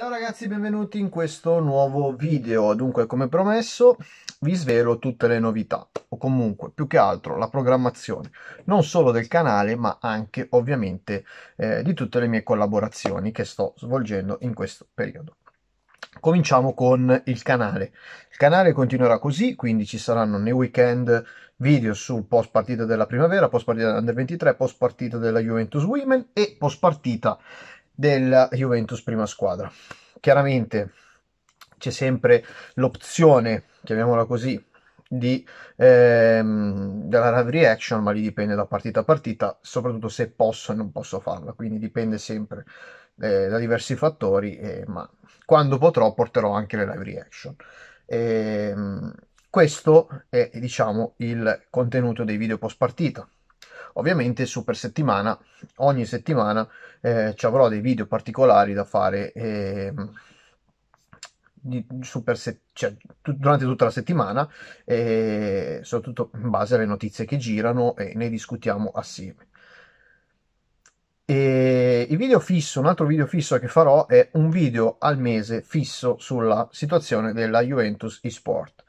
Ciao ragazzi, benvenuti in questo nuovo video. Dunque, come promesso, vi svelo tutte le novità, o comunque, più che altro, la programmazione, non solo del canale, ma anche, ovviamente, eh, di tutte le mie collaborazioni che sto svolgendo in questo periodo. Cominciamo con il canale. Il canale continuerà così, quindi ci saranno nei weekend video sul post partita della primavera, post partita dell'Under 23, post partita della Juventus Women e post partita della Juventus prima squadra. Chiaramente c'è sempre l'opzione, chiamiamola così, di, ehm, della live reaction, ma lì dipende da partita a partita, soprattutto se posso e non posso farla, quindi dipende sempre eh, da diversi fattori, eh, ma quando potrò porterò anche le live reaction. E, ehm, questo è diciamo il contenuto dei video post partita Ovviamente su per settimana, ogni settimana eh, ci avrò dei video particolari da fare eh, di, se, cioè, durante tutta la settimana, eh, soprattutto in base alle notizie che girano e ne discutiamo assieme. E il video fisso, un altro video fisso che farò è un video al mese fisso sulla situazione della Juventus eSport.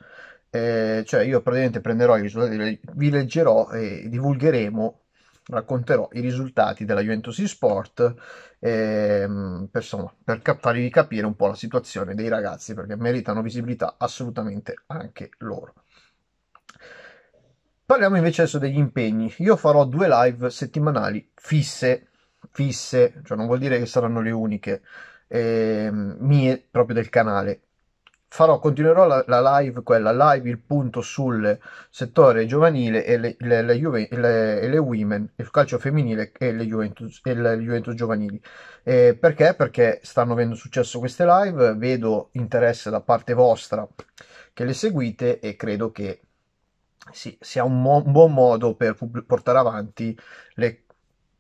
Eh, cioè io praticamente prenderò i risultati, vi leggerò e divulgheremo, racconterò i risultati della Juventus Sport ehm, per, insomma, per farvi capire un po' la situazione dei ragazzi perché meritano visibilità assolutamente anche loro. Parliamo invece adesso degli impegni. Io farò due live settimanali fisse, fisse, cioè non vuol dire che saranno le uniche eh, mie proprio del canale, farò, continuerò la, la, live, quella live, il punto sul settore giovanile e le, le, le, Juve, le, le women, il calcio femminile e le Juventus, e le Juventus giovanili. Eh, perché? Perché stanno avendo successo queste live, vedo interesse da parte vostra che le seguite e credo che sì, sia un, mo- un buon modo per portare avanti le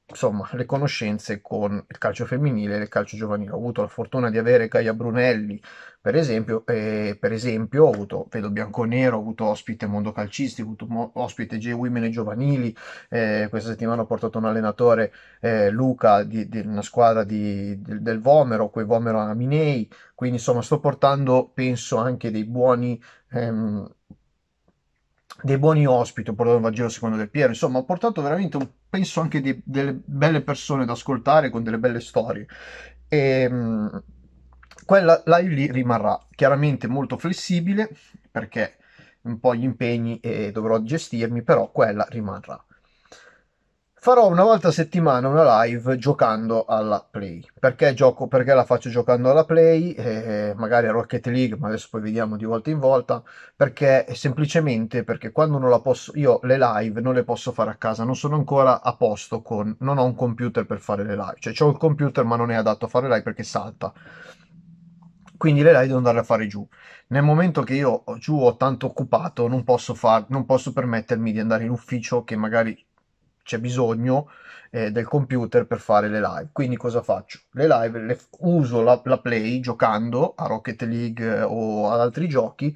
insomma, le conoscenze con il calcio femminile e il calcio giovanile. Ho avuto la fortuna di avere Gaia Brunelli, per esempio, e per esempio ho avuto Vedo Bianconero, ho avuto ospite Mondo Calcisti, ho avuto ospite J-Women e Giovanili, eh, questa settimana ho portato un allenatore, eh, Luca, di, di, una squadra di, del, del Vomero, quei Vomero a Minei, quindi insomma sto portando, penso, anche dei buoni... Ehm, dei buoni ospiti, ho portato il Vangelo secondo Del Piero, insomma ho portato veramente, un, penso anche di, delle belle persone da ascoltare con delle belle storie. E, ehm, quella live lì rimarrà chiaramente molto flessibile perché un po' gli impegni e eh, dovrò gestirmi, però quella rimarrà farò una volta a settimana una live giocando alla play perché gioco perché la faccio giocando alla play eh, magari a Rocket League ma adesso poi vediamo di volta in volta perché semplicemente perché quando non la posso io le live non le posso fare a casa non sono ancora a posto con non ho un computer per fare le live cioè ho il computer ma non è adatto a fare live perché salta quindi le live devo andare a fare giù. Nel momento che io giù ho tanto occupato, non posso, far, non posso permettermi di andare in ufficio che magari c'è bisogno eh, del computer per fare le live. Quindi cosa faccio? Le live le f- uso la, la Play giocando a Rocket League eh, o ad altri giochi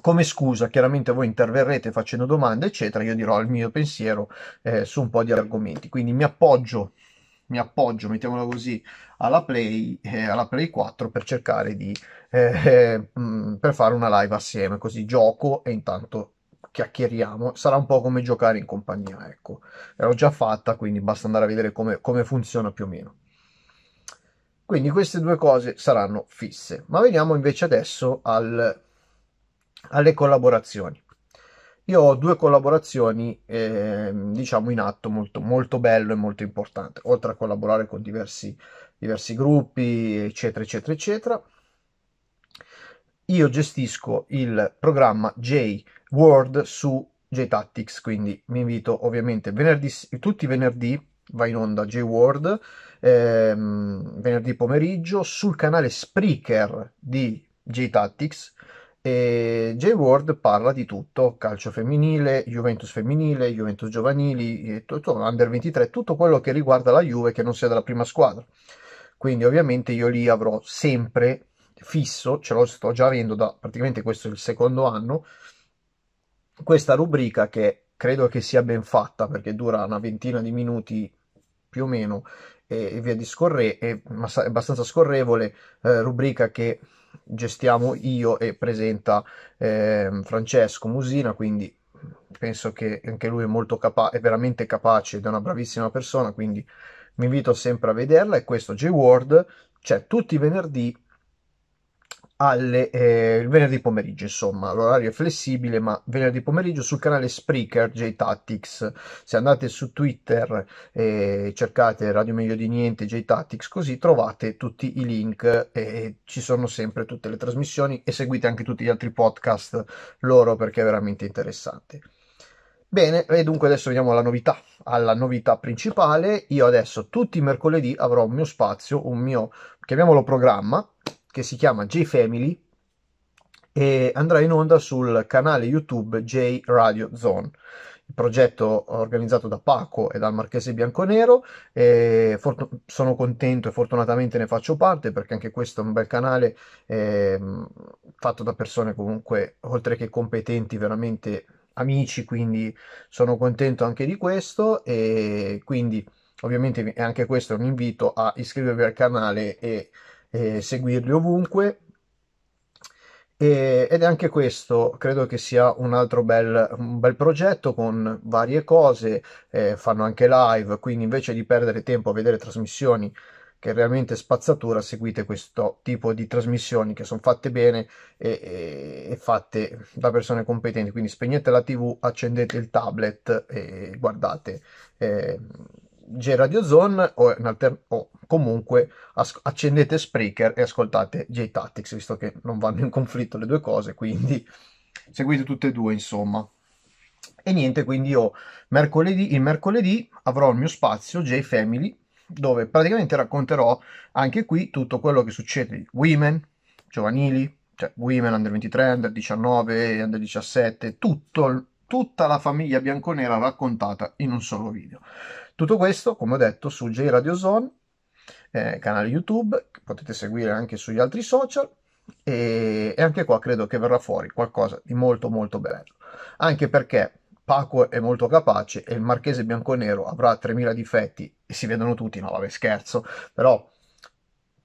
come scusa, chiaramente voi interverrete facendo domande, eccetera, io dirò il mio pensiero eh, su un po' di argomenti. Quindi mi appoggio, mi appoggio, mettiamola così, alla Play, eh, alla Play 4 per cercare di eh, mh, eh, mm, per fare una live assieme, così gioco e intanto chiacchieriamo, sarà un po' come giocare in compagnia, ecco. L'ho già fatta, quindi basta andare a vedere come, come funziona più o meno. Quindi queste due cose saranno fisse. Ma veniamo invece adesso al, alle collaborazioni. Io ho due collaborazioni, eh, diciamo, in atto molto, molto bello e molto importante, oltre a collaborare con diversi, diversi gruppi, eccetera, eccetera, eccetera io gestisco il programma J-Word su J-Tactics, quindi mi invito ovviamente venerdì, tutti i venerdì va in onda J-Word, ehm, venerdì pomeriggio sul canale Spreaker di J-Tactics J-Word parla di tutto, calcio femminile, Juventus femminile, Juventus giovanili, tutto, Under 23, tutto quello che riguarda la Juve che non sia della prima squadra. Quindi ovviamente io lì avrò sempre fisso, ce lo sto già avendo da praticamente questo è il secondo anno, questa rubrica che credo che sia ben fatta perché dura una ventina di minuti più o meno e, e via discorre, è abbastanza scorrevole, eh, rubrica che gestiamo io e presenta eh, Francesco Musina, quindi penso che anche lui è molto capace, è veramente capace ed è una bravissima persona, quindi mi invito sempre a vederla. E questo J-Word cioè, tutti i venerdì alle, eh, il venerdì pomeriggio, insomma, l'orario è flessibile, ma venerdì pomeriggio sul canale Spreaker J-Tactics. Se andate su Twitter e eh, cercate Radio Meglio di Niente J-Tactics, così trovate tutti i link e ci sono sempre tutte le trasmissioni e seguite anche tutti gli altri podcast loro perché è veramente interessante. Bene, e dunque adesso veniamo alla novità, alla novità principale. Io adesso tutti i mercoledì avrò un mio spazio, un mio, chiamiamolo programma, che si chiama J-Family e andrà in onda sul canale YouTube J Radio Zone. Il progetto organizzato da Paco e dal Marchese Bianconero. E fort- sono contento e fortunatamente ne faccio parte perché anche questo è un bel canale eh, fatto da persone comunque, oltre che competenti, veramente amici. Quindi sono contento anche di questo. E quindi, ovviamente, anche questo è un invito a iscrivervi al canale e eh, seguirli ovunque. E, ed è anche questo, credo che sia un altro bel, un bel progetto con varie cose, eh, fanno anche live, quindi invece di perdere tempo a vedere trasmissioni che realmente spazzatura, seguite questo tipo di trasmissioni che sono fatte bene e, e, e, fatte da persone competenti. Quindi spegnete la TV, accendete il tablet e guardate eh, G-Radio Zone o, alter- o comunque as- accendete Spreaker e ascoltate J-Tactics, visto che non vanno in conflitto le due cose, quindi seguite tutte e due, insomma. E niente, quindi io mercoledì, il mercoledì avrò il mio spazio J-Family, dove praticamente racconterò anche qui tutto quello che succede di women, giovanili, cioè women under 23, under 19, under 17, tutto, tutta la famiglia bianconera raccontata in un solo video. Tutto questo, come ho detto, su JRadiozone, eh, canale YouTube, che potete seguire anche sugli altri social e, e anche qua credo che verrà fuori qualcosa di molto molto bello, anche perché Paco è molto capace e il marchese bianconero avrà 3000 difetti e si vedono tutti, no vabbè scherzo, però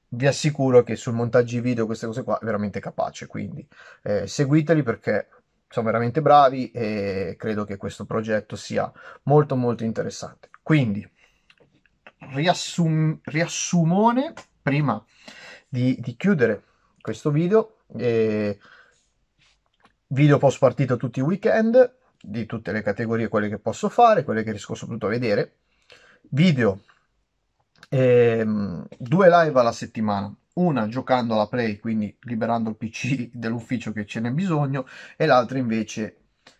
vi assicuro che sul montaggio video queste cose qua è veramente capace, quindi eh, seguiteli perché sono veramente bravi e credo che questo progetto sia molto molto interessante. Quindi, riassum- riassumone prima di, di, chiudere questo video. Eh, video post partita tutti i weekend di tutte le categorie, quelle che posso fare, quelle che riesco soprattutto a vedere. Video, ehm, due live alla settimana, una giocando alla play, quindi liberando il PC dell'ufficio che ce n'è bisogno, e l'altra invece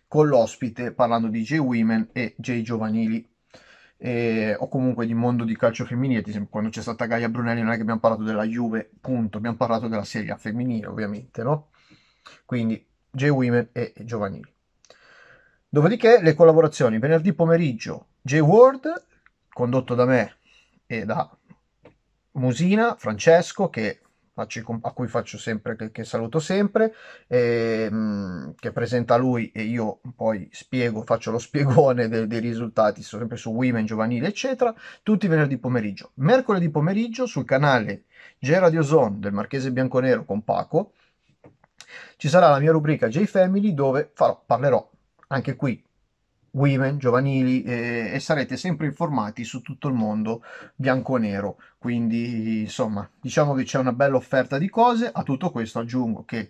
con l'ospite parlando di J Women e J Giovanili eh, o comunque di mondo di calcio femminile. Ad esempio, quando c'è stata Gaia Brunelli, non è che abbiamo parlato della Juve, punto, abbiamo parlato della Serie femminile, ovviamente, no? Quindi J-Women e giovanili. Dopodiché le collaborazioni, venerdì pomeriggio J-Word, condotto da me e da Musina, Francesco, che a cui faccio sempre, che, saluto sempre, e, ehm, che presenta lui e io poi spiego, faccio lo spiegone dei, dei risultati, sempre su Women, Giovanile, eccetera, tutti venerdì pomeriggio. Mercoledì pomeriggio sul canale gera di ozone del Marchese Bianconero con Paco ci sarà la mia rubrica J-Family dove farò, parlerò anche qui women giovanili eh, e sarete sempre informati su tutto il mondo bianco-nero. Quindi insomma, diciamo che c'è una bella offerta di cose. A tutto questo aggiungo che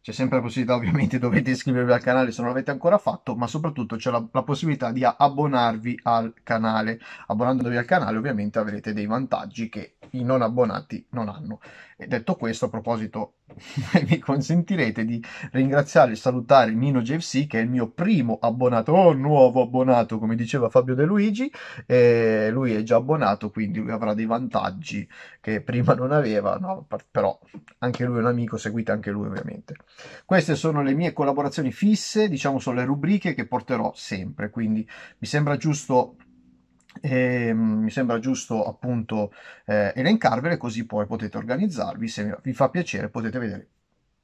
c'è sempre la possibilità, ovviamente dovete iscrivervi al canale se non l'avete ancora fatto, ma soprattutto c'è la, la, possibilità di abbonarvi al canale. Abbonandovi al canale ovviamente avrete dei vantaggi che i non abbonati non hanno. E detto questo, a proposito, mi consentirete di ringraziare e salutare Nino JFC, che è il mio primo abbonato, o oh, nuovo abbonato, come diceva Fabio De Luigi. Eh, lui è già abbonato, quindi lui avrà dei vantaggi che prima non aveva, no? però anche lui è un amico, seguite anche lui ovviamente. Queste sono le mie collaborazioni fisse, diciamo sono le rubriche che porterò sempre, quindi mi sembra giusto e mm, mi sembra giusto appunto eh, elencarvele così poi potete organizzarvi se vi fa piacere potete vedere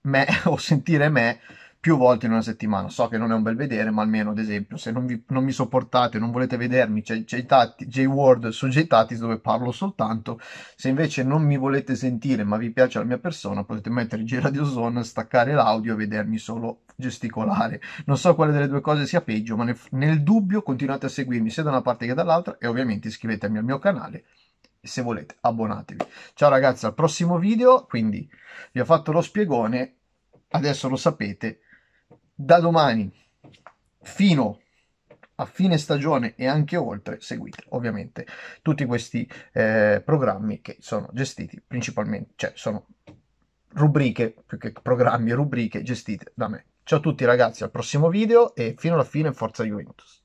me o sentire me più volte in una settimana. So che non è un bel vedere, ma almeno, ad esempio, se non, vi, non mi sopportate, non volete vedermi, c'è J-Word su J-Tatis dove parlo soltanto. Se invece non mi volete sentire, ma vi piace la mia persona, potete mettere G-Radio Zone, staccare l'audio e vedermi solo gesticolare. Non so quale delle due cose sia peggio, ma nel, nel dubbio continuate a seguirmi sia da una parte che dall'altra e ovviamente iscrivetevi al mio canale se volete abbonatevi. Ciao ragazzi, al prossimo video, quindi vi ho fatto lo spiegone, adesso lo sapete, da domani fino a fine stagione e anche oltre seguite ovviamente tutti questi eh, programmi che sono gestiti principalmente, cioè sono rubriche più che programmi, rubriche gestite da me. Ciao a tutti ragazzi, al prossimo video e fino alla fine forza Juventus.